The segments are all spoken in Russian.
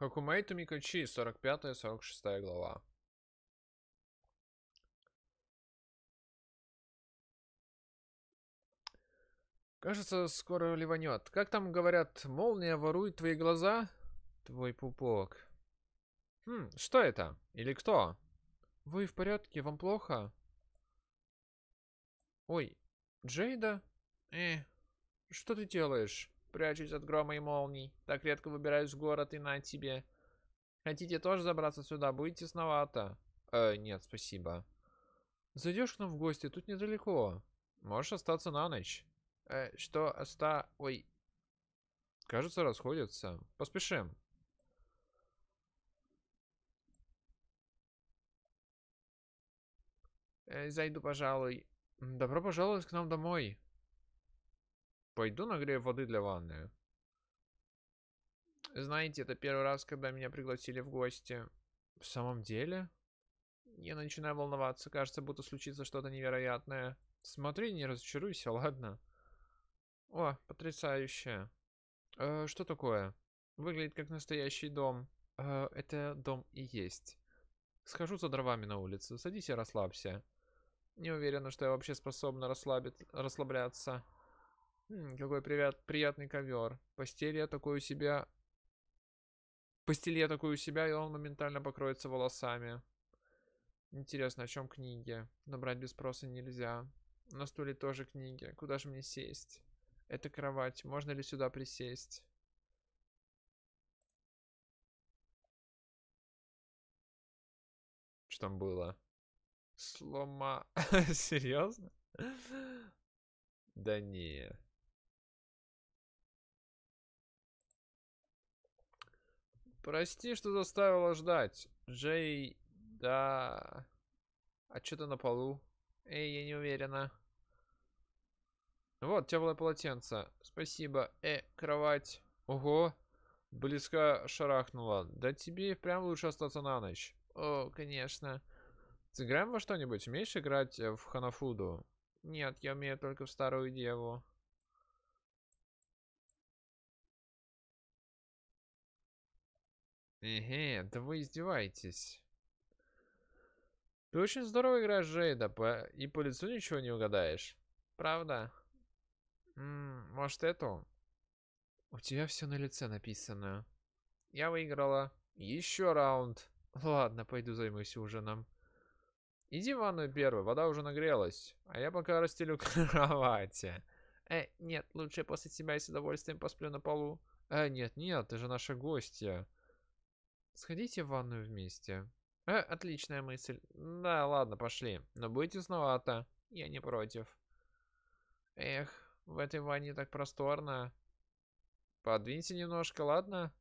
Хакумейту Микочи, 45-46 глава. Кажется, скоро ливанет. Как там говорят, молния ворует твои глаза? Твой пупок. Хм, что это? Или кто? Вы в порядке? Вам плохо? Ой, Джейда? Э, что ты делаешь? Прячусь от грома и молний. Так редко выбираюсь в город и на тебе. Хотите тоже забраться сюда? Будет тесновато. Э, нет, спасибо. Зайдешь к нам в гости? Тут недалеко. Можешь остаться на ночь. Э, что оста... Ой. Кажется, расходятся. Поспешим. Э, зайду, пожалуй. Добро пожаловать к нам домой. Пойду нагрею воды для ванны. Знаете, это первый раз, когда меня пригласили в гости. В самом деле? Я начинаю волноваться. Кажется, будто случится что-то невероятное. Смотри, не разочаруйся, ладно? О, потрясающе. Э, что такое? Выглядит как настоящий дом. Э, это дом и есть. Схожу за дровами на улицу. Садись и расслабься. Не уверена, что я вообще способна расслабить, расслабляться какой привет, приятный ковер. Постель я такой у себя... Постель я такой у себя, и он моментально покроется волосами. Интересно, о чем книги? Набрать без спроса нельзя. На стуле тоже книги. Куда же мне сесть? Это кровать. Можно ли сюда присесть? Что там было? Слома... Серьезно? Да не. Прости, что заставила ждать. Джей, да... А что то на полу? Эй, я не уверена. Вот, теплое полотенце. Спасибо. Э, кровать. Ого. Близко шарахнула. Да тебе прям лучше остаться на ночь. О, конечно. Сыграем во что-нибудь? Умеешь играть э, в Ханафуду? Нет, я умею только в старую деву. Эге, да вы издеваетесь. Ты очень здорово играешь, Джейда, по... и по лицу ничего не угадаешь. Правда? М -м, может, эту? У тебя все на лице написано. Я выиграла. Еще раунд. Ладно, пойду займусь ужином. Иди в ванную первую, вода уже нагрелась. А я пока расстелю кровати. Э, нет, лучше после тебя я с удовольствием посплю на полу. Э, нет, нет, ты же наша гостья. Сходите в ванную вместе. Э, отличная мысль. Да, ладно, пошли. Но будет тесновато. Я не против. Эх, в этой ванне так просторно. Подвинься немножко, ладно?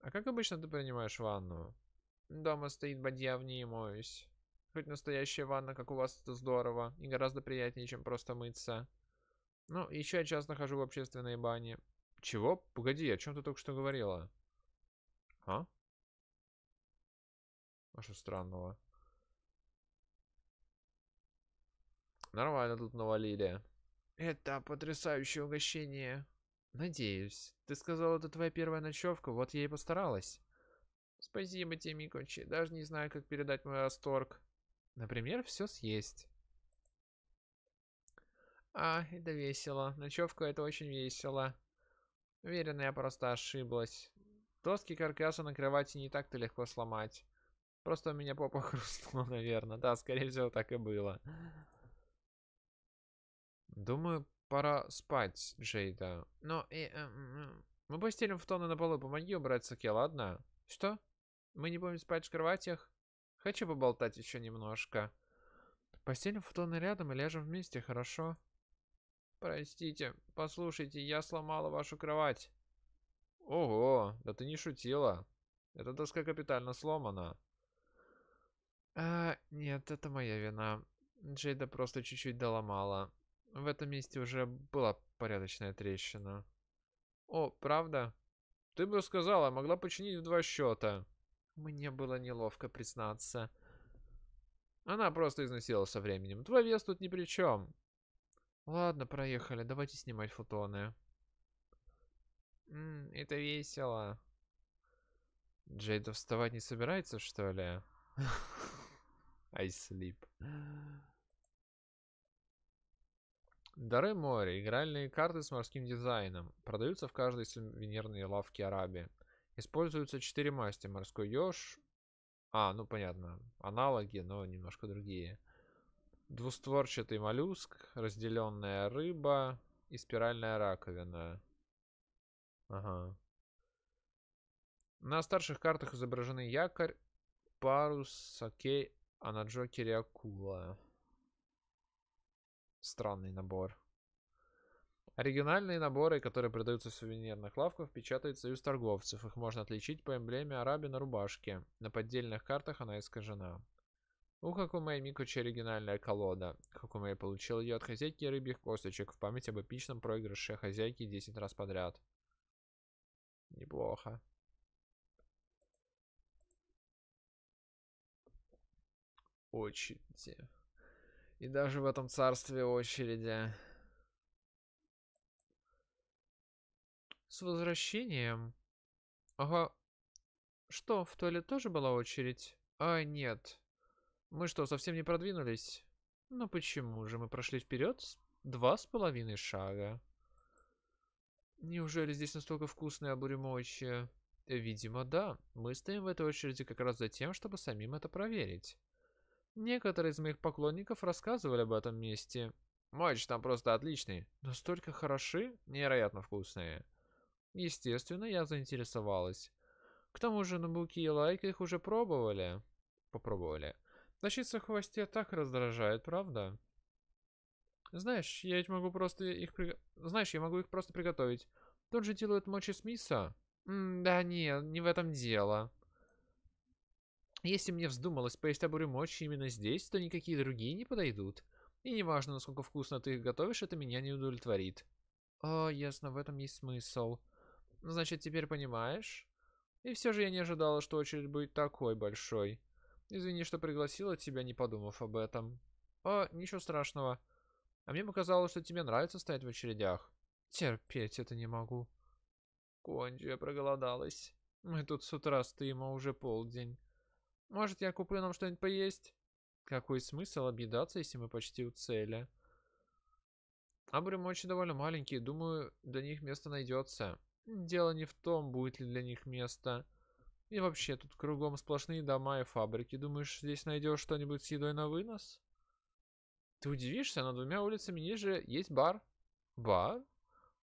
А как обычно ты принимаешь ванну? Дома стоит бадья, в ней моюсь. Хоть настоящая ванна, как у вас, это здорово. И гораздо приятнее, чем просто мыться. Ну, еще я часто хожу в общественной бане. Чего? Погоди, о чем ты только что говорила? А? А что странного? Нормально тут навалили. Это потрясающее угощение. Надеюсь. Ты сказал, это твоя первая ночевка, вот я и постаралась. Спасибо тебе, Микочи. Даже не знаю, как передать мой восторг. Например, все съесть. А, это весело. Ночевка это очень весело. Уверена, я просто ошиблась. Доски каркаса на кровати не так-то легко сломать. Просто у меня попа хрустнула, наверное. Да, скорее всего, так и было. Думаю, пора спать, Джейда. Но и... Э, э, мы постелим в тонны на полу. Помоги убрать соки, ладно? Что? Мы не будем спать в кроватях? Хочу поболтать еще немножко. Постелим футоны рядом и лежим вместе, хорошо? Простите, послушайте, я сломала вашу кровать. Ого, да ты не шутила. Эта доска капитально сломана. А, нет, это моя вина. Джейда просто чуть-чуть доломала. В этом месте уже была порядочная трещина. О, правда? Ты бы сказала, могла починить в два счета. Мне было неловко признаться. Она просто износила со временем. Твой вес тут ни при чем. Ладно, проехали. Давайте снимать фотоны. М это весело. Джейда вставать не собирается, что ли? I sleep. Дары моря. Игральные карты с морским дизайном. Продаются в каждой сувенирной лавке Арабии. Используются четыре масти. Морской еж. А, ну понятно. Аналоги, но немножко другие. Двустворчатый моллюск. Разделенная рыба. И спиральная раковина. Ага. На старших картах изображены якорь, парус, окей, а на Джокере акула. Странный набор. Оригинальные наборы, которые продаются в сувенирных лавках, печатает союз торговцев. Их можно отличить по эмблеме Араби на рубашке. На поддельных картах она искажена. У Хакумей Микучи оригинальная колода. Хакумей получил ее от хозяйки рыбьих косточек в память об эпичном проигрыше хозяйки 10 раз подряд. Неплохо. очереди. И даже в этом царстве очереди. С возвращением. Ага. Что, в туалет тоже была очередь? А, нет. Мы что, совсем не продвинулись? Ну почему же? Мы прошли вперед два с половиной шага. Неужели здесь настолько вкусное обуремочье? Видимо, да. Мы стоим в этой очереди как раз за тем, чтобы самим это проверить. Некоторые из моих поклонников рассказывали об этом месте. Матч там просто отличный. Настолько хороши, невероятно вкусные. Естественно, я заинтересовалась. К тому же на буки и лайк их уже пробовали. Попробовали. Тащиться в хвосте так раздражает, правда? Знаешь, я ведь могу просто их... При... Знаешь, я могу их просто приготовить. Тут же делают мочи с миса. М да не, не в этом дело. Если мне вздумалось поесть обурю именно здесь, то никакие другие не подойдут. И неважно, насколько вкусно ты их готовишь, это меня не удовлетворит. О, а, ясно, в этом есть смысл. Значит, теперь понимаешь? И все же я не ожидала, что очередь будет такой большой. Извини, что пригласила тебя, не подумав об этом. О, а, ничего страшного. А мне показалось, что тебе нравится стоять в очередях. Терпеть это не могу. Конди, я проголодалась. Мы тут с утра стоим, а уже полдень. Может, я куплю нам что-нибудь поесть? Какой смысл объедаться, если мы почти у цели? Абрим очень довольно маленькие, думаю, для них место найдется. Дело не в том, будет ли для них место. И вообще, тут кругом сплошные дома и фабрики. Думаешь, здесь найдешь что-нибудь с едой на вынос? Ты удивишься, на двумя улицами ниже есть бар. Бар?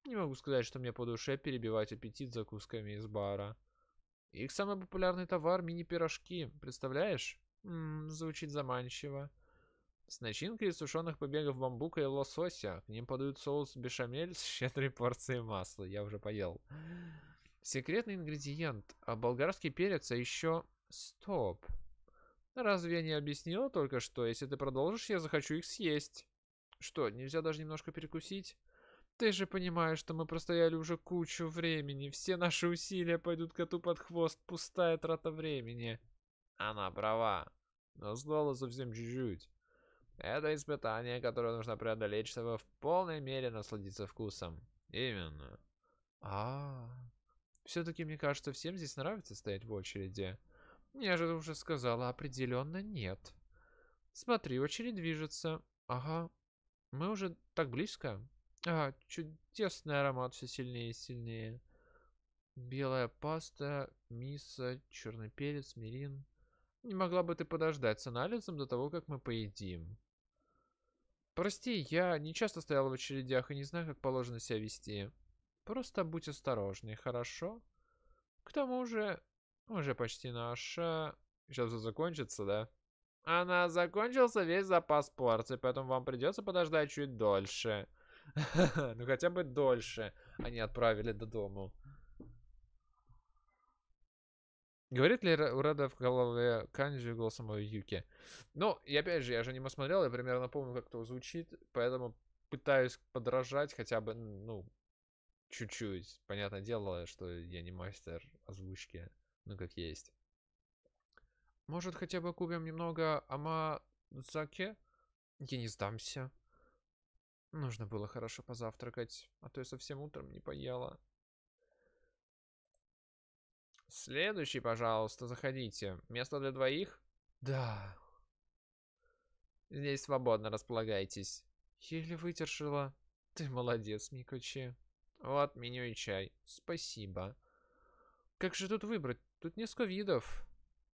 Не могу сказать, что мне по душе перебивать аппетит закусками из бара. Их самый популярный товар – мини-пирожки. Представляешь? Ммм, звучит заманчиво. С начинкой из сушеных побегов бамбука и лосося. К ним подают соус бешамель с щедрой порцией масла. Я уже поел. Секретный ингредиент. А болгарский перец, а еще... Стоп. Разве я не объяснил только что? Если ты продолжишь, я захочу их съесть. Что, нельзя даже немножко перекусить? Ты же понимаешь, что мы простояли уже кучу времени. Все наши усилия пойдут коту под хвост. Пустая трата времени. Она права. Но сдала совсем чуть-чуть. Это испытание, которое нужно преодолеть, чтобы в полной мере насладиться вкусом. Именно. А, -а, -а. все-таки мне кажется, всем здесь нравится стоять в очереди. Я же уже сказала, определенно нет. Смотри, очередь движется. Ага. Мы уже так близко. А, чудесный аромат, все сильнее и сильнее. Белая паста, миса, черный перец, мирин. Не могла бы ты подождать с анализом до того, как мы поедим. Прости, я не часто стояла в очередях и не знаю, как положено себя вести. Просто будь осторожней, хорошо? К тому же, уже почти наша... Сейчас все закончится, да? Она закончился весь запас порции, поэтому вам придется подождать чуть дольше. Ну хотя бы дольше они отправили до дому. Говорит ли у в голове Канджи голосом Юки? Ну, и опять же, я же не смотрел, я примерно помню, как это звучит, поэтому пытаюсь подражать хотя бы, ну, чуть-чуть. Понятное дело, что я не мастер озвучки, ну, как есть. Может, хотя бы купим немного Амазаки? Я не сдамся. Нужно было хорошо позавтракать, а то я совсем утром не поела. Следующий, пожалуйста, заходите. Место для двоих? Да. Здесь свободно располагайтесь. Еле выдержала. Ты молодец, Микочи. Вот меню и чай. Спасибо. Как же тут выбрать? Тут несколько видов.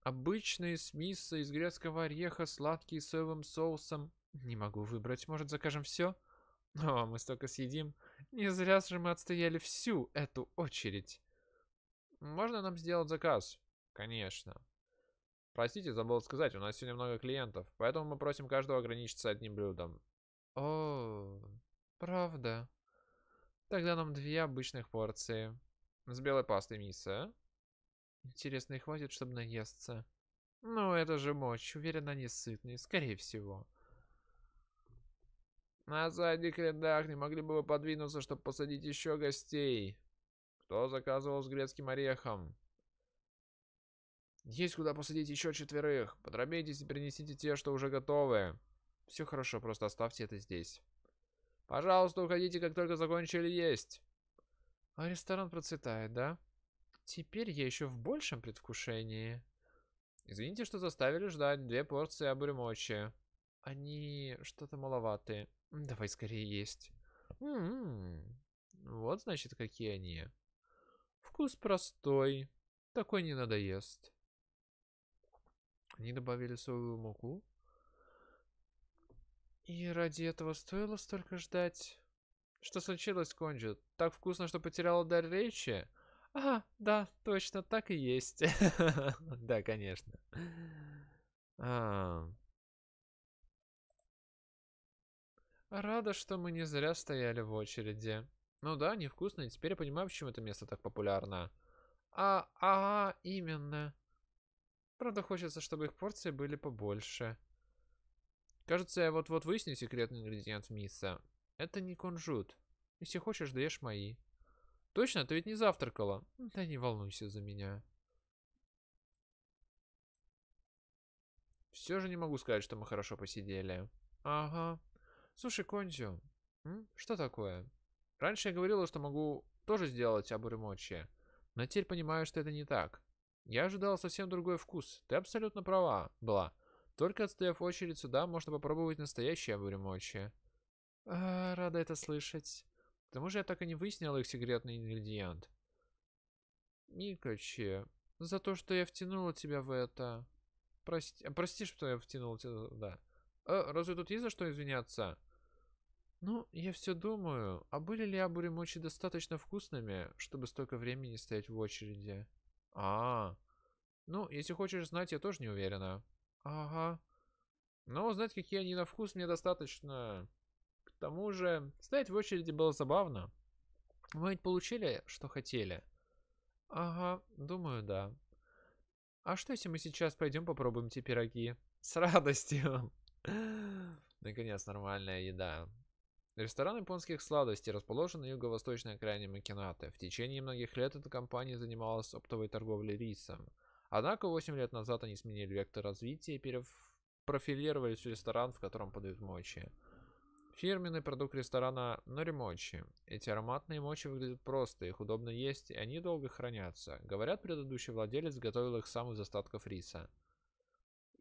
Обычные с мисса, из грецкого ореха, сладкие с соевым соусом. Не могу выбрать. Может, закажем все? Но мы столько съедим. Не зря же мы отстояли всю эту очередь. Можно нам сделать заказ? Конечно. Простите, забыл сказать, у нас сегодня много клиентов, поэтому мы просим каждого ограничиться одним блюдом. О, правда. Тогда нам две обычных порции. С белой пастой мисса. Интересно, и хватит, чтобы наесться. Ну, это же мочь. Уверен, они сытные, скорее всего. На задних рядах не могли бы вы подвинуться, чтобы посадить еще гостей. Кто заказывал с грецким орехом? Есть куда посадить еще четверых. Подробитесь и принесите те, что уже готовы. Все хорошо, просто оставьте это здесь. Пожалуйста, уходите, как только закончили есть. А ресторан процветает, да? Теперь я еще в большем предвкушении. Извините, что заставили ждать две порции обремочи. Они что-то маловатые. Давай скорее есть. М -м -м. Вот, значит, какие они. Вкус простой. Такой не надоест. Они добавили соевую муку. И ради этого стоило столько ждать. Что случилось, Конджи? Так вкусно, что потеряла дар речи? А, да, точно, так и есть. Да, конечно. А, Рада, что мы не зря стояли в очереди. Ну да, невкусно, и теперь я понимаю, почему это место так популярно. А, а, именно. Правда, хочется, чтобы их порции были побольше. Кажется, я вот-вот выясню секретный ингредиент мисса. Это не кунжут. Если хочешь, даешь мои. Точно? Ты ведь не завтракала? Да не волнуйся за меня. Все же не могу сказать, что мы хорошо посидели. Ага, Слушай, Контио, что такое? Раньше я говорила, что могу тоже сделать абуримочи, но теперь понимаю, что это не так. Я ожидал совсем другой вкус. Ты абсолютно права была. Только отстояв очередь сюда, можно попробовать настоящие абуримочи. А, рада это слышать. К тому же я так и не выяснил их секретный ингредиент. Микочи, за то, что я втянула тебя в это... Прости, прости, что я втянул тебя... Да. А, разве тут есть за что извиняться? Ну, я все думаю, а были ли абури-мочи достаточно вкусными, чтобы столько времени стоять в очереди? А, -а, а, ну, если хочешь знать, я тоже не уверена. Ага. Но знать, какие они на вкус, мне достаточно. К тому же, стоять в очереди было забавно. Мы ведь получили, что хотели. Ага, думаю, да. А что, если мы сейчас пойдем попробуем те пироги? С радостью. Наконец, нормальная еда. Ресторан японских сладостей расположен на юго-восточной окраине Макинаты. В течение многих лет эта компания занималась оптовой торговлей рисом. Однако 8 лет назад они сменили вектор развития и перепрофилировались в ресторан, в котором подают мочи. Фирменный продукт ресторана Норимочи. Эти ароматные мочи выглядят просто, их удобно есть, и они долго хранятся. Говорят, предыдущий владелец готовил их сам из остатков риса.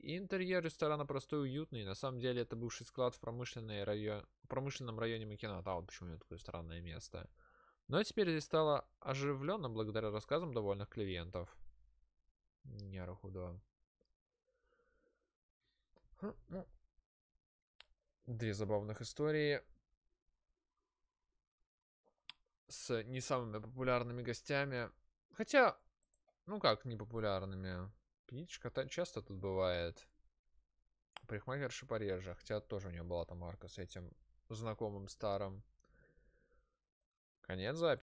Интерьер ресторана простой, уютный. На самом деле это бывший склад в промышленной район... промышленном районе Макината. А вот почему у него такое странное место. Но теперь здесь стало оживленно благодаря рассказам довольных клиентов. Нерахудо. Хм, ну. Две забавных истории с не самыми популярными гостями. Хотя, ну как не популярными. Ниточка часто тут бывает. Парикмахерша пореже. Хотя тоже у нее была там арка с этим знакомым старым. Конец записи.